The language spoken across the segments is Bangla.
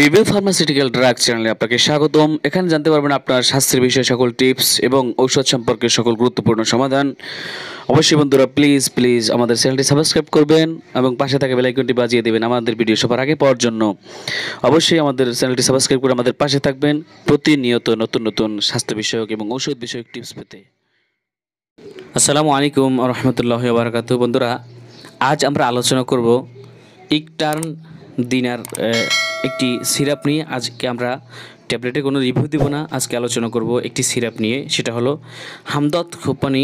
রিভিউ ফার্মাসিউটিক্যাল ড্রাগ চ্যানেলে আপনাকে স্বাগতম এখানে জানতে পারবেন আপনার স্বাস্থ্যের বিষয়ে সকল টিপস এবং ঔষধ সম্পর্কে সকল গুরুত্বপূর্ণ সমাধান অবশ্যই বন্ধুরা প্লিজ প্লিজ আমাদের চ্যানেলটি সাবস্ক্রাইব করবেন এবং পাশে থাকা বেলাইকনটি বাজিয়ে দেবেন আমাদের ভিডিও সবার আগে পাওয়ার জন্য অবশ্যই আমাদের চ্যানেলটি সাবস্ক্রাইব করে আমাদের পাশে থাকবেন প্রতিনিয়ত নতুন নতুন স্বাস্থ্য বিষয়ক এবং ঔষধ বিষয়ক টিপস পেতে আসসালামু আলাইকুম রহমতুল্লাহ বারকাত বন্ধুরা আজ আমরা আলোচনা করব ইকটার্ন দিনার একটি সিরাপ নিয়ে আজকে আমরা ট্যাবলেটে কোনো রিভিউ দিব না আজকে আলোচনা করব একটি সিরাপ নিয়ে সেটা হলো হামদত কোম্পানি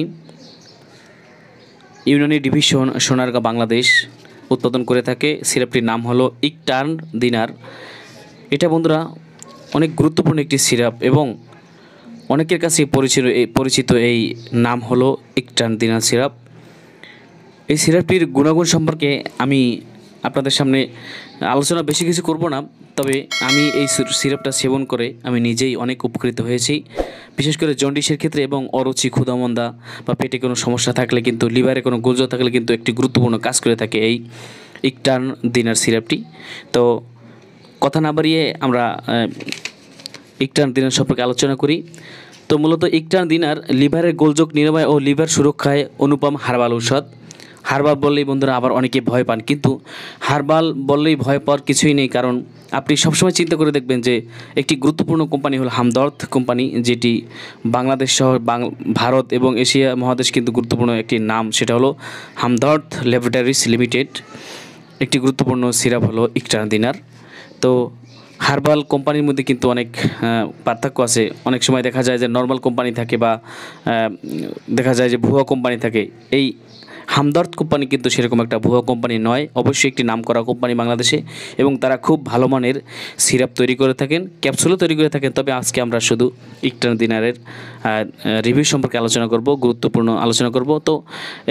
ইউনানি ডিভিশন সোনারগা বাংলাদেশ উৎপাদন করে থাকে সিরাপটির নাম হলো ইকটার্ন দিনার এটা বন্ধুরা অনেক গুরুত্বপূর্ণ একটি সিরাপ এবং অনেকের কাছে পরিচিত পরিচিত এই নাম হলো ইকটার্ন দিনার সিরাপ এই সিরাপটির গুণাগুণ সম্পর্কে আমি আপনাদের সামনে আলোচনা বেশি কিছু করব না তবে আমি এই সিরাপটা সেবন করে আমি নিজেই অনেক উপকৃত হয়েছি বিশেষ করে জন্ডিসের ক্ষেত্রে এবং অরুচি ক্ষুদামন্দা বা পেটে কোনো সমস্যা থাকলে কিন্তু লিভারে কোনো গুর্জ থাকলে কিন্তু একটি গুরুত্বপূর্ণ কাজ করে থাকে এই ইকটার্ন দিনার সিরাপটি তো কথা না বাড়িয়ে আমরা ইকটার্ন দিনার সম্পর্কে আলোচনা করি তো মূলত ইকটার্ন দিনার লিভারের গোলযোগ নিরাময় ও লিভার সুরক্ষায় অনুপম হার্বাল ঔষধ হারবাল বললেই বন্ধুরা আবার অনেকে ভয় পান কিন্তু হারবাল বললেই ভয় পাওয়ার কিছুই নেই কারণ আপনি সবসময় চিন্তা করে দেখবেন যে একটি গুরুত্বপূর্ণ কোম্পানি হল হামদর্দ কোম্পানি যেটি বাংলাদেশ সহ ভারত এবং এশিয়া মহাদেশ কিন্তু গুরুত্বপূর্ণ একটি নাম সেটা হলো হামদর্দ ল্যাবরেটারিস লিমিটেড একটি গুরুত্বপূর্ণ সিরাপ হলো ইকটানা দিনার তো হার্বাল কোম্পানির মধ্যে কিন্তু অনেক পার্থক্য আছে অনেক সময় দেখা যায় যে নর্মাল কোম্পানি থাকে বা দেখা যায় যে ভুয়া কোম্পানি থাকে এই হামদর্দ কোম্পানি কিন্তু সেরকম একটা ভুয়া কোম্পানি নয় অবশ্যই একটি নাম করা কোম্পানি বাংলাদেশে এবং তারা খুব ভালো মানের সিরাপ তৈরি করে থাকেন ক্যাপসুলও তৈরি করে থাকেন তবে আজকে আমরা শুধু ইকটান দিনারের রিভিউ সম্পর্কে আলোচনা করব গুরুত্বপূর্ণ আলোচনা করব তো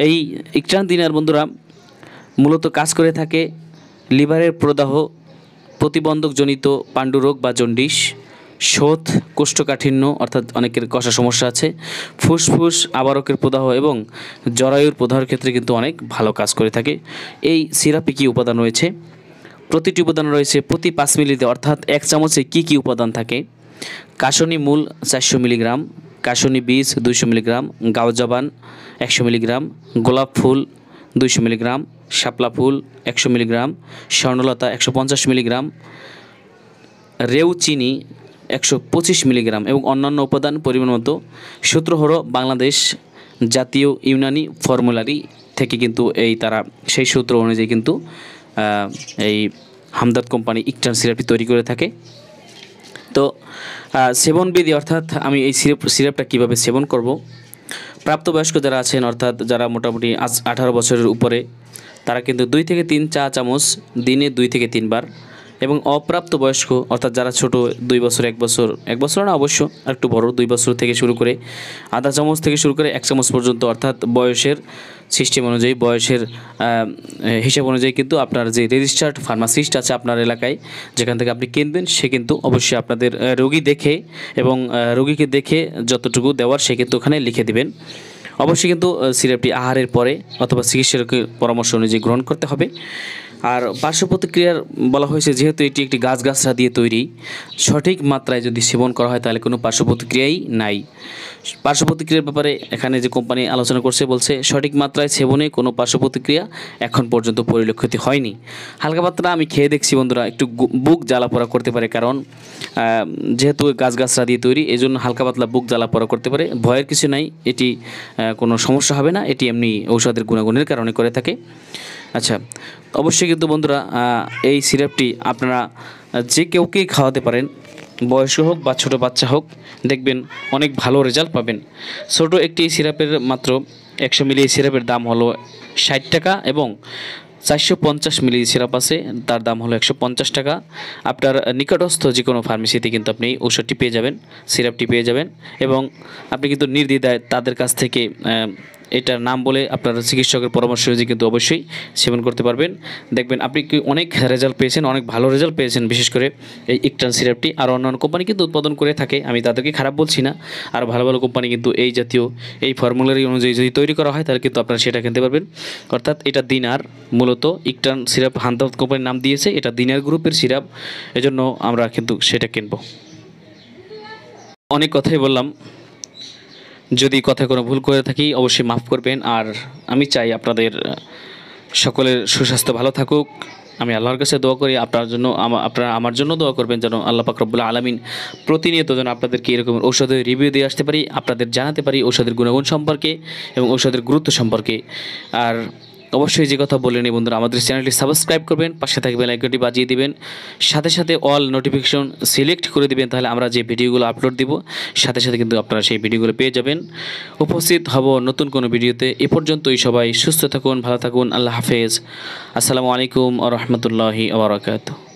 এই ইকটান দিনার বন্ধুরা মূলত কাজ করে থাকে লিভারের প্রদাহ প্রতিবন্ধকজনিত পাণ্ডুরোগ বা জন্ডিস শোধ কোষ্ঠকাঠিন্য অর্থাৎ অনেকের কষা সমস্যা আছে ফুসফুস আবারকের প্রদাহ এবং জরায়ুর প্রদাহের ক্ষেত্রে কিন্তু অনেক ভালো কাজ করে থাকে এই সিরাপে কী উপাদান রয়েছে প্রতিটি উপাদান রয়েছে প্রতি পাঁচ মিলিতে অর্থাৎ এক চামচে কি কি উপাদান থাকে কাশনি মূল চারশো মিলিগ্রাম কাশনি বীজ দুইশো মিলিগ্রাম গাওজাবান একশো মিলিগ্রাম গোলাপ ফুল দুইশো মিলিগ্রাম শাপলা ফুল একশো মিলিগ্রাম স্বর্ণলতা একশো পঞ্চাশ মিলিগ্রাম রেউ চিনি একশো পঁচিশ মিলিগ্রাম এবং অন্যান্য উপাদান পরিমাণ মতো সূত্র হলো বাংলাদেশ জাতীয় ইউনানি ফর্মুলারি থেকে কিন্তু এই তারা সেই সূত্র অনুযায়ী কিন্তু এই হামদাদ কোম্পানি ইকটান সিরাপটি তৈরি করে থাকে তো সেবনবিধি অর্থাৎ আমি এই সিরাপ সিরাপটা কীভাবে সেবন করব প্রাপ্তবয়স্ক যারা আছেন অর্থাৎ যারা মোটামুটি আঠারো বছরের উপরে তারা কিন্তু দুই থেকে তিন চা চামচ দিনে দুই থেকে তিনবার এবং অপ্রাপ্ত বয়স্ক অর্থাৎ যারা ছোট দুই বছর এক বছর এক বছর না অবশ্য একটু বড় দুই বছর থেকে শুরু করে আধা চামচ থেকে শুরু করে এক চামচ পর্যন্ত অর্থাৎ বয়সের সিস্টেম অনুযায়ী বয়সের হিসাব অনুযায়ী কিন্তু আপনার যে রেজিস্টার্ড ফার্মাসিস্ট আছে আপনার এলাকায় যেখান থেকে আপনি কিনবেন সে কিন্তু অবশ্যই আপনাদের রোগী দেখে এবং রোগীকে দেখে যতটুকু দেওয়ার সে কিন্তু ওখানে লিখে দিবেন অবশ্যই কিন্তু সিরাপটি আহারের পরে অথবা চিকিৎসকের পরামর্শ অনুযায়ী গ্রহণ করতে হবে আর পার্শ্ব প্রতিক্রিয়ার বলা হয়েছে যেহেতু এটি একটি গাছগাছরা দিয়ে তৈরি সঠিক মাত্রায় যদি সেবন করা হয় তাহলে কোনো পার্শ্ব প্রতিক্রিয়াই নাই পার্শ্ব প্রতিক্রিয়ার ব্যাপারে এখানে যে কোম্পানি আলোচনা করছে বলছে সঠিক মাত্রায় সেবনে কোনো পার্শ্ব প্রতিক্রিয়া এখন পর্যন্ত পরিলক্ষিত হয়নি হালকা পাত্রা আমি খেয়ে দেখছি বন্ধুরা একটু বুক জ্বালাপোড়া করতে পারে কারণ যেহেতু গাছগাছরা দিয়ে তৈরি এই জন্য হালকা পাতলা বুক জ্বালাপোড়া করতে পারে ভয়ের কিছু নাই এটি কোনো সমস্যা হবে না এটি এমনি ঔষধের গুণাগুণের কারণে করে থাকে আচ্ছা অবশ্যই কিন্তু বন্ধুরা এই সিরাপটি আপনারা যে কেউকেই খাওয়াতে পারেন বয়স্ক হোক বা ছোটো বাচ্চা হোক দেখবেন অনেক ভালো রেজাল্ট পাবেন ছোটো একটি সিরাপের মাত্র একশো মিলি সিরাপের দাম হলো ষাট টাকা এবং চারশো পঞ্চাশ মিলি সিরাপ আছে তার দাম হলো একশো পঞ্চাশ টাকা আপনার নিকটস্থ যে কোনো ফার্মেসিতে কিন্তু আপনি ঔষধটি পেয়ে যাবেন সিরাপটি পেয়ে যাবেন এবং আপনি কিন্তু নির্দ্বিধায় তাদের কাছ থেকে এটার নাম বলে আপনারা চিকিৎসকের পরামর্শ অনুযায়ী কিন্তু অবশ্যই সেবন করতে পারবেন দেখবেন আপনি কি অনেক রেজাল্ট পেয়েছেন অনেক ভালো রেজাল্ট পেয়েছেন বিশেষ করে এই ইকটান সিরাপটি আর অন্যান্য কোম্পানি কিন্তু উৎপাদন করে থাকে আমি তাদেরকে খারাপ বলছি না আর ভালো ভালো কোম্পানি কিন্তু এই জাতীয় এই ফর্মুলারি অনুযায়ী যদি তৈরি করা হয় তাহলে কিন্তু আপনারা সেটা কিনতে পারবেন অর্থাৎ এটা দিনার মূলত ইকটান সিরাপ হান্ত কোম্পানির নাম দিয়েছে এটা দিনার গ্রুপের সিরাপ এজন্য আমরা কিন্তু সেটা কিনবো অনেক কথাই বললাম যদি কথা কোনো ভুল করে থাকি অবশ্যই মাফ করবেন আর আমি চাই আপনাদের সকলের সুস্বাস্থ্য ভালো থাকুক আমি আল্লাহর কাছে দোয়া করি আপনার জন্য আপনারা আমার জন্য দোয়া করবেন যেন আল্লাহ পাকরবুল্লা আলমিন প্রতিনিয়ত যেন আপনাদেরকে এরকম ঔষধের রিভিউ দিয়ে আসতে পারি আপনাদের জানাতে পারি ঔষধের গুণগুণ সম্পর্কে এবং ঔষধের গুরুত্ব সম্পর্কে আর অবশ্যই যে কথা বলে এই বন্ধুরা আমাদের চ্যানেলটি সাবস্ক্রাইব করবেন পাশে থাকবে লাইকটি বাজিয়ে দিবেন সাথে সাথে অল নোটিফিকেশন সিলেক্ট করে দিবেন তাহলে আমরা যে ভিডিওগুলো আপলোড দিব সাথে সাথে কিন্তু আপনারা সেই ভিডিওগুলো পেয়ে যাবেন উপস্থিত হব নতুন কোনো ভিডিওতে এ পর্যন্তই সবাই সুস্থ থাকুন ভালো থাকুন আল্লাহ হাফেজ আসসালামু আলাইকুম আ রহমতুল্লাহি আবরাকাতু